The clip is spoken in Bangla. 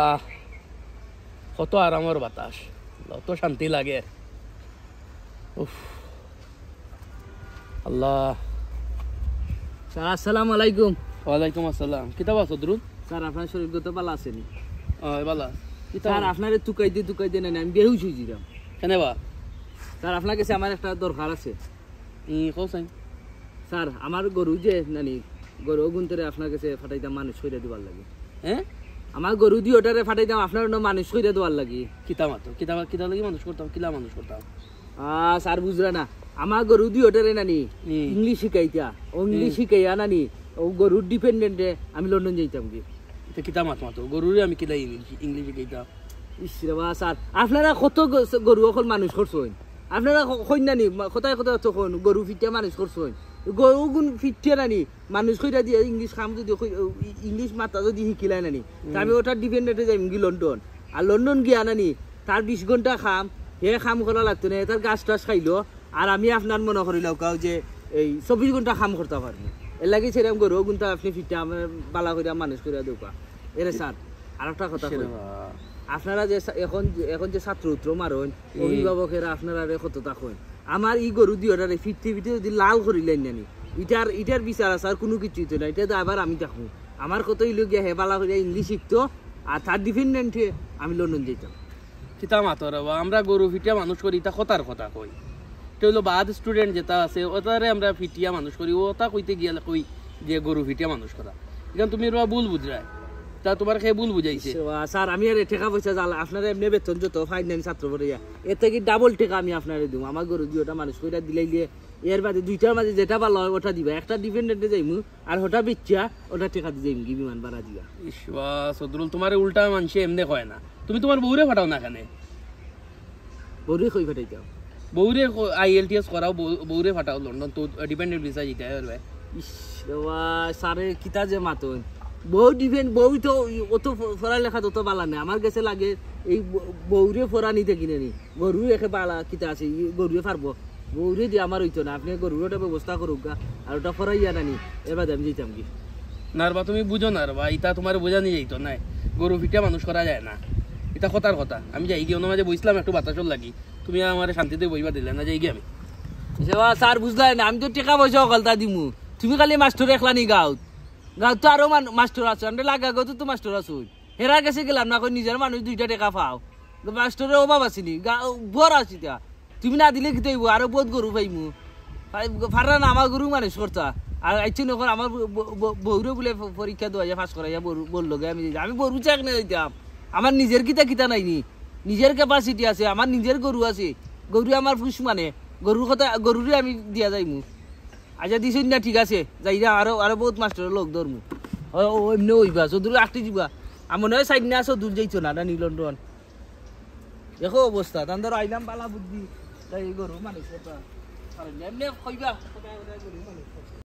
আহ কত আরামের বাতাস কত শান্তি লাগে উফ আল্লাহ আসসালাম আলাইকুম ওয়ালাইকুম আসসালাম কিতাব আছো দ্রুত স্যার আপনার শরীর গত ভালো আসেনি ভালো স্যার আপনারে টুকাই দিয়ে টুকাই দিয়ে নেন আমি বেহুশ হয়েছিলাম কেন বা স্যার আপনার কাছে আমার একটা দরকার আছে ই কোসাই স্যার আমার গরু যে নানি গরু গুনতে আপনার কাছে ফাটাইতাম মানুষ সইরা দিবার লাগে হ্যাঁ আমার গরু দিয়ে ওটারে ফাটাই দাম আপনার অন্য মানুষ করে দেওয়ার লাগি কিতা মাতো কিতা কিতা লাগি মানুষ করতাম কিলা মানুষ করতাম আহ স্যার বুঝরা না আমার গরু দিয়ে ওটারে নানি ইংলিশ শিখাইতা ইংলিশ শিখাইয়া নানি ও গরুর ডিপেন্ডেন্টে আমি লন্ডন যাইতাম কি কিতা মাত মাতো গরুরে আমি কিলা ইংলিশ শিখাইতাম ইসরা স্যার আপনারা কত গরু অকল মানুষ করছেন আপনারা কন্যা নি কোথায় কোথায় তখন গরু ফিটিয়া মানুষ করছেন গৰুগুণ ফিটে নানি মানুষ কইরা দিয়ে ইংলিশ খাম যদি ইংলিশ মাতা যদি শিকিলাই নানি আমি ওটার ডিপেন্ডেন্টে যাইম গি লন্ডন আর লন্ডন গিয়া নানি তার বিশ ঘন্টা খাম হে খাম করা লাগতো না তার গাছ টাছ খাইলো আর আমি আপনার মনে করিলাম কাউ যে এই চব্বিশ ঘন্টা খাম করতে পারবো এর লাগে সেরকম করো কিন্তু আপনি ফিটটা আমার বালা করিয়া মানুষ করিয়া দেবা এরে স্যার আর একটা কথা আপনারা যে এখন এখন যে ছাত্র উত্তর মারণ অভিভাবকেরা আপনারা কত কয় আমার ই গরু দিও না ফিটতে ফিটতে যদি লাল করিলেন জানি ইটার ইটার বিচার আছে আর কোনো কিছুই তো না এটা তো আবার আমি দেখো আমার কত ইলগিয়া হেবালা করিয়া ইংলিশ শিখতো আর তার ডিফেন্ডেন্ট আমি লন্ডন যেতাম সেটা মাতর আমরা গরু ফিটিয়া মানুষ করি তা কথার কথা কই তো হলো বাদ স্টুডেন্ট যেটা আছে ওটারে আমরা ফিটিয়া মানুষ করি ওটা কইতে গিয়ে কই যে গরু ফিটিয়া মানুষ করা এখন তুমি ভুল বুঝরায় তা তোমার খেয়ে ভুল বুঝাইছে স্যার আমি আর ঠেকা পয়সা জাল আপনারা এমনি বেতন যত ফাইনান্স ছাত্র পড়ে যায় এতে কি ডাবল টেকা আমি আপনারে দিব আমার গরু দুটা মানুষ কইরা দিলাই দিয়ে এর বাদে দুইটার মাঝে যেটা ভালো হয় ওটা দিবা একটা ডিপেন্ডেন্টে যাইম আর ওটা বেচিয়া ওটা টেকা দিয়ে যাইম কি বিমান ভাড়া দিয়া ইসবা সদরুল তোমার উল্টা মানুষে এমনি কয় না তুমি তোমার বউরে ফাটাও না এখানে বউরে কই ফাটাই যাও বউরে আইএলটিএস করাও বউরে ফাটাও লন্ডন তো ডিপেন্ডেন্ট ভিসা জিতে ভাই ইস সারে কিতা যে মাতন বউ ডিফেন্ড বউ তো অত পড়ালেখা তত বালা নেই আমার কাছে লাগে এই বউরে ফোরা নিতে কিনে নি গরু একে বালা কিতা আছে গরুয়ে পারবো গরুরে দিয়ে আমার হইতো না আপনি গরুর ওটা ব্যবস্থা করুক গা আর ওটা ফরাইয়া নানি এবার আমি যেতাম কি না তুমি বুঝো না বা ইটা তোমার বোঝা নিয়ে যাইতো না গরু ফিটা মানুষ করা যায় না এটা কথার কথা আমি যাই গিয়ে মাঝে বসলাম একটু বাতাসর লাগি তুমি আমার শান্তিতে বইবা দিলে না যাই গিয়ে আমি স্যার বুঝলাই না আমি তো টেকা পয়সা অকলতা দিমু তুমি খালি মাস্টর একলা নি গাঁত তো আরো মাস্টর আছো আমরা লাগা গো তো মাস্টর আছো হেরা গেছে গেলাম না নিজের মানুষ দুইটা টাকা পাও মাস্টরের অভাব আসিনি বড় আছি তা তুমি না দিলে কি হইব আরো বোধ গরু পাইমু ফারা না আমার গরু মানুষ করতা আর আইছি নখন আমার বউরে বলে পরীক্ষা দেওয়া যায় পাস করাইয়া বললো গে আমি আমি বরু চাক না দিতাম আমার নিজের কিতা কিতা নাই নি নিজের ক্যাপাসিটি আছে আমার নিজের গরু আছে গরু আমার ফুস মানে গরুর কথা গরুরে আমি দিয়া যাইমু আচ্ছা দিছেন না ঠিক আছে যাইরা আরো আরো বহুত মাস্টারের লোক ধরমু ও এমনি ওইবা চৌধুরী আটটি যাবা আমার নয় সাইড না আছো দূর যাইছো না রানী লন্ডন দেখো অবস্থা তান ধরো আইলাম বালা বুদ্ধি তাই গরু মানুষ এমনি কইবা